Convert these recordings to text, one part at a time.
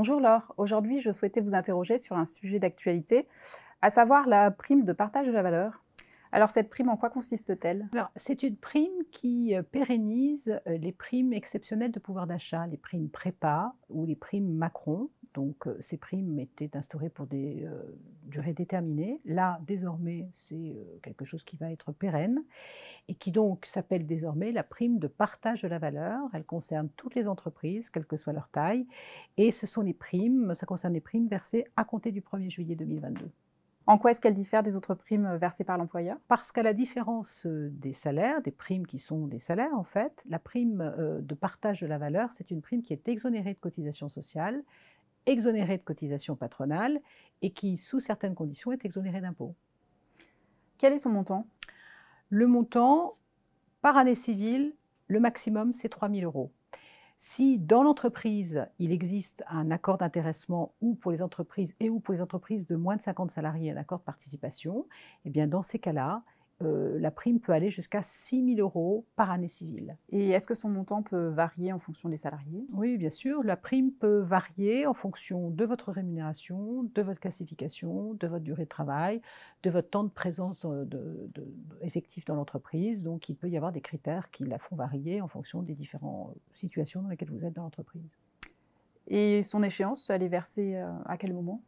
Bonjour Laure, aujourd'hui je souhaitais vous interroger sur un sujet d'actualité, à savoir la prime de partage de la valeur. Alors cette prime, en quoi consiste-t-elle C'est une prime qui euh, pérennise euh, les primes exceptionnelles de pouvoir d'achat, les primes prépa ou les primes Macron. Donc euh, ces primes étaient instaurées pour des durées déterminées. Là, désormais, c'est quelque chose qui va être pérenne et qui donc s'appelle désormais la prime de partage de la valeur. Elle concerne toutes les entreprises, quelle que soit leur taille. Et ce sont les primes, ça concerne les primes versées à compter du 1er juillet 2022. En quoi est-ce qu'elle diffère des autres primes euh, versées par l'employeur Parce qu'à la différence euh, des salaires, des primes qui sont des salaires en fait, la prime euh, de partage de la valeur, c'est une prime qui est exonérée de cotisations sociales, exonérée de cotisations patronales et qui, sous certaines conditions, est exonérée d'impôts. Quel est son montant Le montant, par année civile, le maximum, c'est 3 000 euros. Si dans l'entreprise, il existe un accord d'intéressement ou pour les entreprises et ou pour les entreprises de moins de 50 salariés, un accord de participation, eh bien dans ces cas-là, euh, la prime peut aller jusqu'à 6 000 euros par année civile. Et est-ce que son montant peut varier en fonction des salariés Oui, bien sûr. La prime peut varier en fonction de votre rémunération, de votre classification, de votre durée de travail, de votre temps de présence euh, de, effectif dans l'entreprise. Donc, il peut y avoir des critères qui la font varier en fonction des différentes euh, situations dans lesquelles vous êtes dans l'entreprise. Et son échéance, elle est versée à quel moment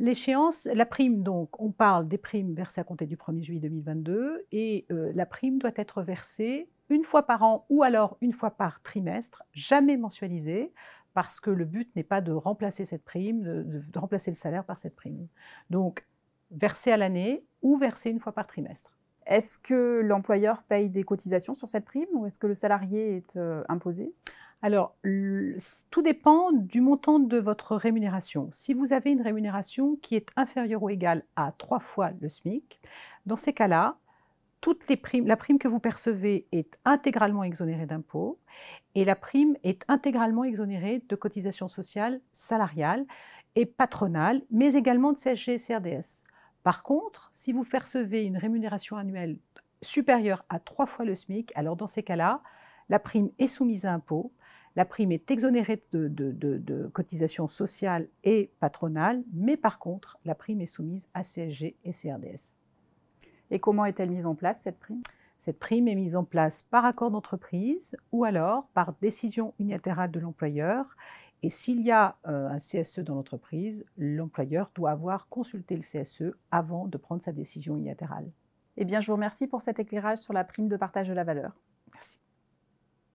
L'échéance, la prime donc, on parle des primes versées à compter du 1er juillet 2022 et euh, la prime doit être versée une fois par an ou alors une fois par trimestre, jamais mensualisée, parce que le but n'est pas de remplacer cette prime, de, remplacer le salaire par cette prime. Donc, versée à l'année ou versée une fois par trimestre. Est-ce que l'employeur paye des cotisations sur cette prime ou est-ce que le salarié est euh, imposé alors, tout dépend du montant de votre rémunération. Si vous avez une rémunération qui est inférieure ou égale à trois fois le SMIC, dans ces cas-là, toutes la prime que vous percevez est intégralement exonérée d'impôts et la prime est intégralement exonérée de cotisations sociales salariales et patronales, mais également de CSG et CRDS. Par contre, si vous percevez une rémunération annuelle supérieure à trois fois le SMIC, alors dans ces cas-là, la prime est soumise à impôts la prime est exonérée de, cotisations sociales et patronales, mais par contre, la prime est soumise à CSG et CRDS. Et comment est-elle mise en place, cette prime Cette prime est mise en place par accord d'entreprise ou alors par décision unilatérale de l'employeur. Et s'il y a euh, un CSE dans l'entreprise, l'employeur doit avoir consulté le CSE avant de prendre sa décision unilatérale. Eh bien, je vous remercie pour cet éclairage sur la prime de partage de la valeur.